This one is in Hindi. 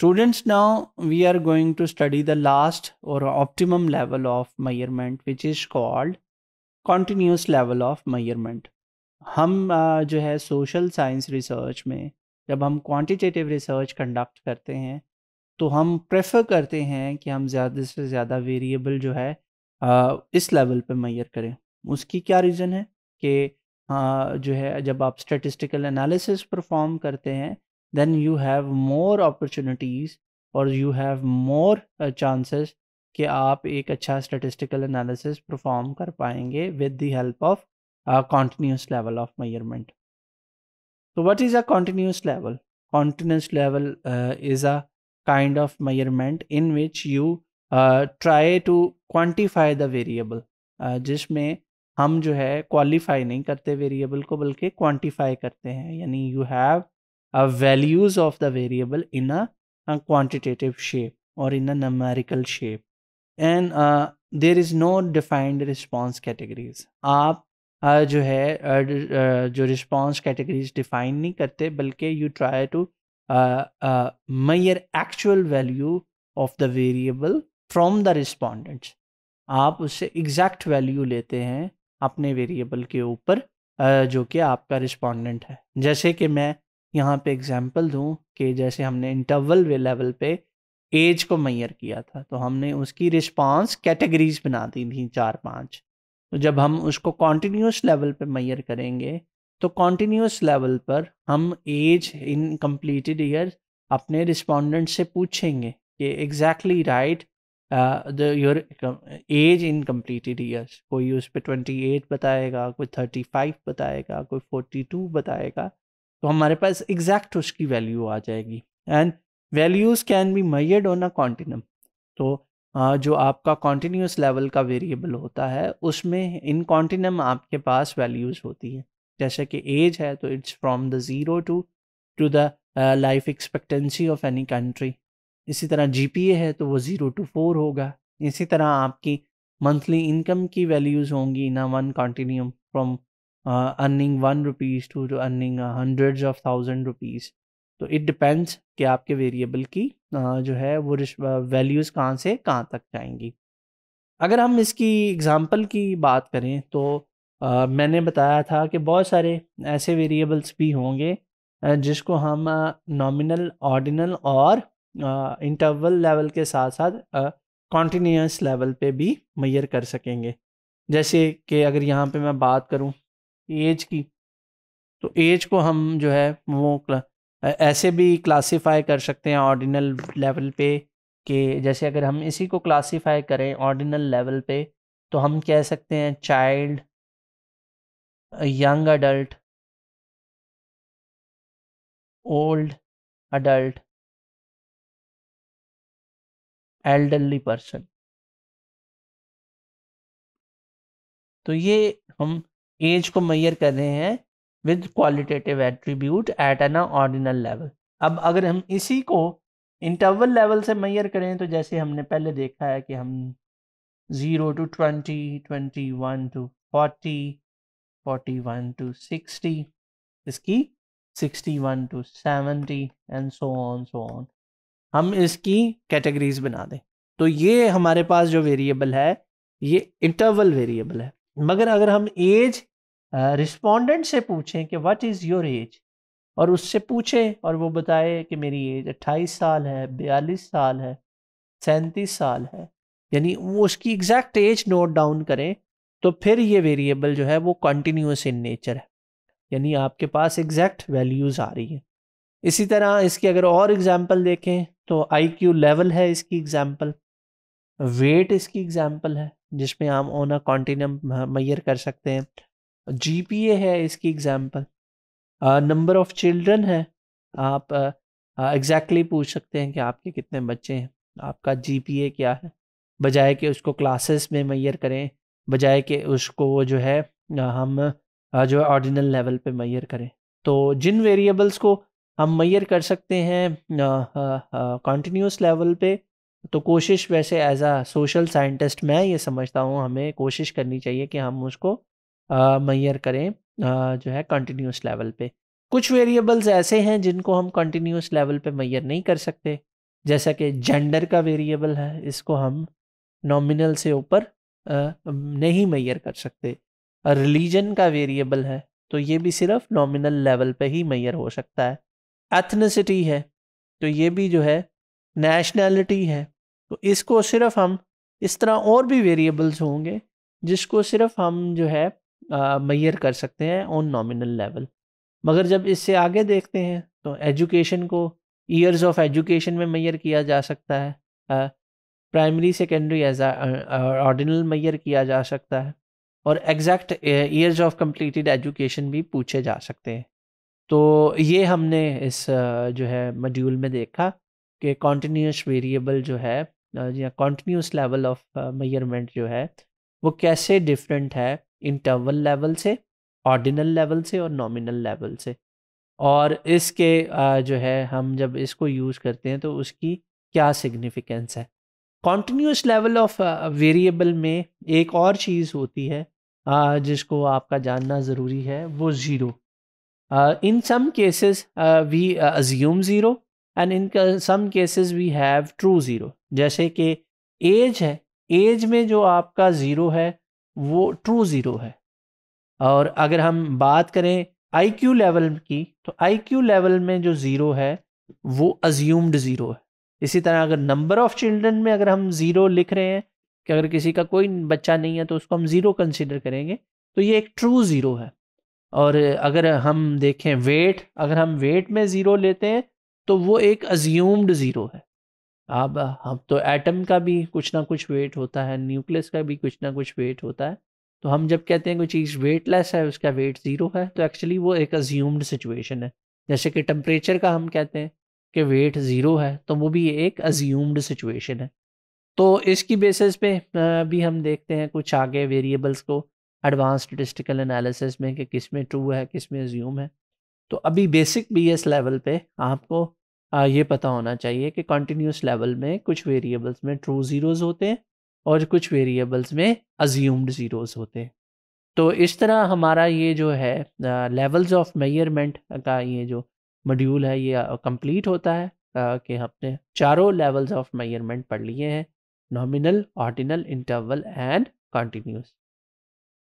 Students now we are going to study the last और optimum level of measurement, which is called continuous level of measurement. हम जो है सोशल साइंस रिसर्च में जब हम क्वांटिटेटिव रिसर्च कंडक्ट करते हैं तो हम प्रेफर करते हैं कि हम ज़्यादा से ज़्यादा वेरिएबल जो है इस लेवल पे मैयर करें उसकी क्या रीज़न है कि जो है जब आप स्टेटिस्टिकल एनालिसिस परफॉर्म करते हैं then you have more opportunities और यू हैव मोर चांसेस कि आप एक अच्छा स्टेटिस्टिकल एनालिसिस परफॉर्म कर पाएंगे with the help of continuous level of measurement तो what is a continuous level continuous level is a kind of measurement in which you uh, try to quantify the variable uh, जिसमें हम जो है क्वालिफाई नहीं करते वेरिएबल को बल्कि क्वांटिफाई करते हैं यानी you have are values of the variable in a, a quantitative shape or in a numerical shape and uh, there is no defined response categories आप uh, जो है uh, जो response categories define नहीं करते बल्कि you try to uh, uh, measure actual value of the variable from the respondents आप उससे exact value लेते हैं अपने वेरिएबल के ऊपर जो कि आपका रिस्पोंडेंट है जैसे कि मैं यहाँ पे एग्जाम्पल दूँ कि जैसे हमने इंटरवल लेवल पे एज को मैयर किया था तो हमने उसकी रिस्पांस कैटेगरीज बना दी थी चार पांच तो जब हम उसको कॉन्टीन्यूस लेवल पे मैयर करेंगे तो कॉन्टीन्यूस लेवल पर हम एज इन कम्प्लीटेड ईयर अपने रिस्पोंडेंट से पूछेंगे कि exactly write the your age in completed years कोई उस पर ट्वेंटी एट बताएगा कोई थर्टी फाइव बताएगा कोई फोर्टी टू बताएगा तो हमारे पास एग्जैक्ट उसकी वैल्यू आ जाएगी and values can be made on a continuum तो जो आपका कॉन्टीन्यूस लेवल का वेरिएबल होता है उसमें इन कॉन्टिनम आपके पास वैल्यूज़ होती है जैसे कि एज है तो it's from the zero to to the life expectancy of any country इसी तरह जीपीए है तो वो ज़ीरो टू फोर होगा इसी तरह आपकी मंथली इनकम की वैल्यूज़ होंगी in one continuum from uh, earning one rupees to earning hundreds of thousand rupees तो इट डिपेंड्स कि आपके वेरिएबल की uh, जो है वो वैल्यूज़ uh, कहाँ से कहाँ तक जाएंगी अगर हम इसकी एग्ज़ाम्पल की बात करें तो uh, मैंने बताया था कि बहुत सारे ऐसे वेरिएबल्स भी होंगे uh, जिसको हम नॉमिनल uh, ऑर्डिनल और इंटरवल लेवल के साथ साथ कॉन्टीन्यूस लेवल पे भी मैयर कर सकेंगे जैसे कि अगर यहाँ पे मैं बात करूँ एज की तो एज को हम जो है वो ऐसे भी क्लासीफाई कर सकते हैं ऑर्डिनल लेवल पे कि जैसे अगर हम इसी को क्लासीफाई करें ऑर्डिनल लेवल पे तो हम कह सकते हैं child young adult old adult elderly person तो ये हम एज को मैयर कर रहे हैं with qualitative attribute at an ordinal level अब अगर हम इसी को इंटरवल लेवल से मैयर करें तो जैसे हमने पहले देखा है कि हम zero to twenty twenty one to forty forty one to sixty इसकी sixty one to seventy and so on so on हम इसकी कैटेगरीज बना दें तो ये हमारे पास जो वेरिएबल है ये इंटरवल वेरिएबल है मगर अगर हम एज रिस्पोंडेंट से पूछें कि व्हाट इज़ योर एज और उससे पूछें और वो बताए कि मेरी एज अट्ठाईस साल है बयालीस साल है सैंतीस साल है यानी वो उसकी एग्जैक्ट एज नोट डाउन करें तो फिर ये वेरिएबल जो है वो कंटिन्यूस इन नेचर है यानी आपके पास एग्जैक्ट वैल्यूज़ आ रही है इसी तरह इसकी अगर और एग्जाम्पल देखें तो आई क्यू लेवल है इसकी एग्जाम्पल वेट इसकी एग्जाम्पल है जिसमें हम ऑन अ कॉन्टीनम मैयर कर सकते हैं जीपीए है इसकी एग्जाम्पल नंबर ऑफ चिल्ड्रन है आप एग्जैक्टली uh, uh, exactly पूछ सकते हैं कि आपके कितने बच्चे हैं आपका जीपीए क्या है बजाय कि उसको क्लासेस में मैयर करें बजाय कि उसको जो है uh, हम जो है ऑर्डिनल लेवल पे मैयर करें तो जिन वेरिएबल्स को हम मैयर कर सकते हैं कॉन्टीन्यूस लेवल पे तो कोशिश वैसे एज आ सोशल साइंटिस्ट मैं ये समझता हूँ हमें कोशिश करनी चाहिए कि हम उसको मैयर करें जो है कंटिन्यूस लेवल पे कुछ वेरिएबल्स ऐसे हैं जिनको हम कंटिन्यूस लेवल पे मैयर नहीं कर सकते जैसा कि जेंडर का वेरिएबल है इसको हम नॉमिनल से ऊपर नहीं मैयर कर सकते रिलीजन का वेरिएबल है तो ये भी सिर्फ नॉमिनल लेवल पे ही मैयर हो सकता है एथनिसिटी है तो ये भी जो है नेशनैलिटी है तो इसको सिर्फ हम इस तरह और भी वेरिएबल्स होंगे जिसको सिर्फ हम जो है मैयर कर सकते हैं ऑन नॉमिनल लेवल मगर जब इससे आगे देखते हैं तो एजुकेशन को ईयर्स ऑफ एजुकेशन में मैयर किया जा सकता है primary secondary as ordinal measure किया जा सकता है और exact years of completed education भी पूछे जा सकते हैं तो ये हमने इस जो है मॉड्यूल में देखा कि कॉन्टीन्यूस वेरिएबल जो है या कॉन्टीन्यूस लेवल ऑफ मैयरमेंट जो है वो कैसे डिफरेंट है इंटरवल लेवल से ऑर्डिनल लेवल से और नॉमिनल लेवल से और इसके जो है हम जब इसको यूज़ करते हैं तो उसकी क्या सिग्निफिकेंस है कॉन्टीन्यूस लेवल ऑफ वेरिएबल में एक और चीज़ होती है जिसको आपका जानना ज़रूरी है वो zero in some cases we assume zero and in some cases we have true zero जैसे कि एज है एज में जो आपका ज़ीरो है वो ट्रू ज़ीरो है और अगर हम बात करें आईक्यू लेवल की तो आईक्यू लेवल में जो ज़ीरो है वो अज्यूम्ड ज़ीरो है इसी तरह अगर नंबर ऑफ़ चिल्ड्रन में अगर हम ज़ीरो लिख रहे हैं कि अगर किसी का कोई बच्चा नहीं है तो उसको हम ज़ीरो कंसिडर करेंगे तो ये एक ट्रू ज़ीरो है और अगर हम देखें वेट अगर हम वेट में ज़ीरो लेते हैं तो वो एक अज्यूम्ड ज़ीरो है अब हम तो एटम का भी कुछ ना कुछ वेट होता है न्यूक्लियस का भी कुछ ना कुछ वेट होता है तो हम जब कहते हैं कोई चीज़ वेटलेस है उसका वेट ज़ीरो है तो एक्चुअली वो एक अज्यूम्ड सिचुएशन है जैसे कि टेम्परेचर का हम कहते हैं कि वेट ज़ीरो है तो वो भी एक अज्यूम्ड सिचुएशन है तो इसकी बेसिस पे भी हम देखते हैं कुछ आगे वेरिएबल्स को एडवांस स्टेटिस्टिकल एनालिसिस में कि किस में ट्रू है किस में अज्यूम है तो अभी बेसिक भी एस लेवल पे आपको आ, ये पता होना चाहिए कि कॉन्टीन्यूस लेवल में कुछ वेरिएबल्स में ट्रू ज़ीरोज़ होते हैं और कुछ वेरिएबल्स में अज्यूम्ड ज़ीरोज़ होते हैं तो इस तरह हमारा ये जो है लेवल्स ऑफ मेयरमेंट का ये जो मॉड्यूल है ये कंप्लीट होता है कि हमने चारों लेवल्स ऑफ मेयरमेंट पढ़ लिए हैं nominal ordinal interval and continuous